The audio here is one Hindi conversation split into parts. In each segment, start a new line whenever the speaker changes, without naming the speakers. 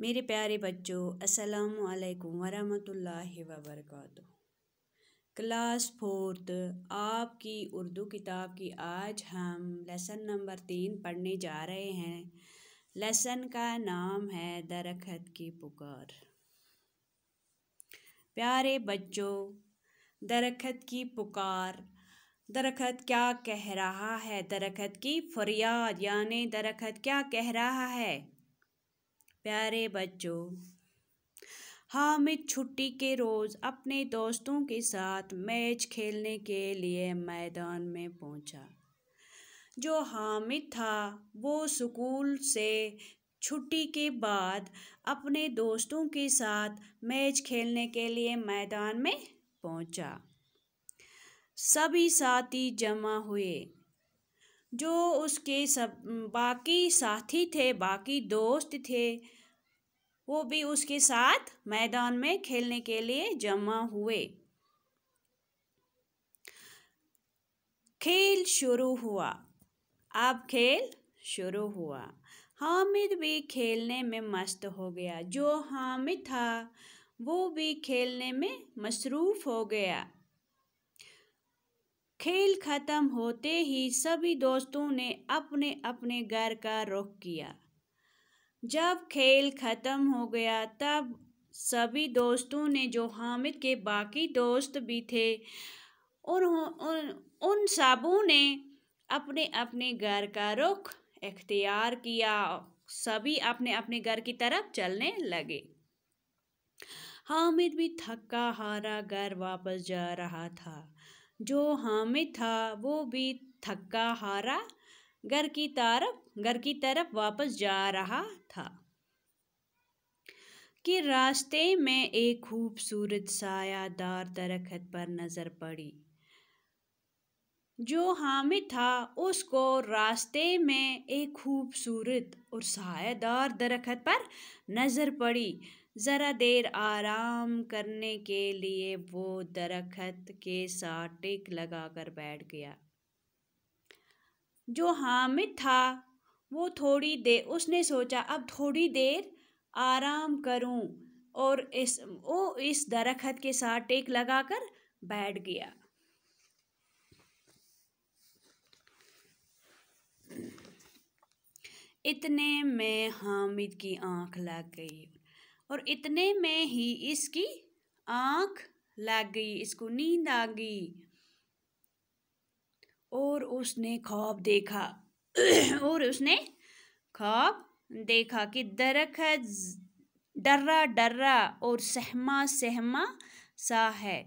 मेरे प्यारे बच्चों अस्सलाम वालेकुम वरहमतुल्लाहि वबरकत क्लास फोर्थ आपकी उर्दू किताब की आज हम लेसन नंबर तीन पढ़ने जा रहे हैं लेसन का नाम है दरखत की पुकार प्यारे बच्चों दरखत की पुकार दरखत क्या कह रहा है दरख्त की फरियाद यानी दरखत क्या कह रहा है प्यारे बच्चों हामिद छुट्टी के रोज़ अपने दोस्तों के साथ मैच खेलने के लिए मैदान में पहुंचा। जो हामिद था वो स्कूल से छुट्टी के बाद अपने दोस्तों के साथ मैच खेलने के लिए मैदान में पहुंचा। सभी साथी जमा हुए जो उसके सब बाकी साथी थे बाकी दोस्त थे वो भी उसके साथ मैदान में खेलने के लिए जमा हुए खेल शुरू हुआ अब खेल शुरू हुआ हामिद भी खेलने में मस्त हो गया जो हामिद था वो भी खेलने में मसरूफ़ हो गया खेल ख़त्म होते ही सभी दोस्तों ने अपने अपने घर का रुख किया जब खेल ख़त्म हो गया तब सभी दोस्तों ने जो हामिद के बाकी दोस्त भी थे उन, उन, उन सबों ने अपने अपने घर का रुख इख्तियार किया सभी अपने अपने घर की तरफ चलने लगे हामिद भी थका हारा घर वापस जा रहा था जो हामिद था वो भी थका हारा घर की तरफ घर की तरफ वापस जा रहा था कि रास्ते में एक खूबसूरत सायादार दरखत पर नज़र पड़ी जो हामिद था उसको रास्ते में एक खूबसूरत और सायादार दरखत पर नज़र पड़ी ज़रा देर आराम करने के लिए वो दरखत के साथ टिक लगा कर बैठ गया जो हामिद था वो थोड़ी देर उसने सोचा अब थोड़ी देर आराम करूं और इस वो इस दरख्त के साथ टेक लगाकर बैठ गया इतने में हामिद की आंख लग गई और इतने में ही इसकी आंख लग गई इसको नींद आ गई उसने ख्वाब देखा और उसने ख्वाब देखा कि दरखत डर्रा डर्रा और सहमा सहमा सा है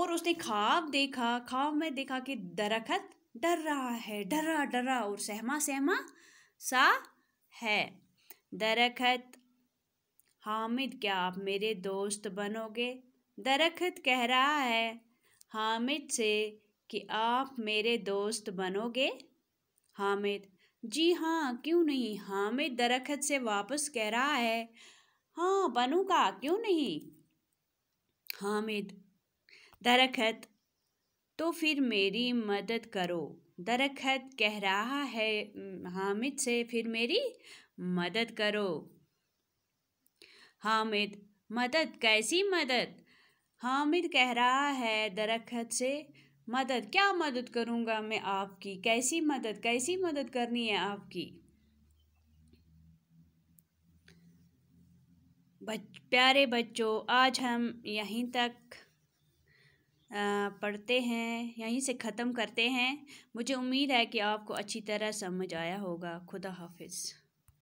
और उसने ख्वाब देखा ख्वाब में देखा कि दरखत डर रहा है डर्रा डर्रा और सहमा सहमा सा है दरखत हामिद क्या आप मेरे दोस्त बनोगे दरखत कह रहा है हामिद से कि आप मेरे दोस्त बनोगे हामिद जी हाँ क्यों नहीं हामिद दरखत से वापस कह रहा है हाँ बनूंगा क्यों नहीं हामिद दरखत तो फिर मेरी मदद करो दरखत कह रहा है हामिद से फिर मेरी मदद करो हामिद मदद कैसी मदद हामिद कह रहा है दरखत से मदद क्या मदद करूँगा मैं आपकी कैसी मदद कैसी मदद करनी है आपकी बच प्यारे बच्चों आज हम यहीं तक पढ़ते हैं यहीं से ख़त्म करते हैं मुझे उम्मीद है कि आपको अच्छी तरह समझ आया होगा खुदा हाफिज़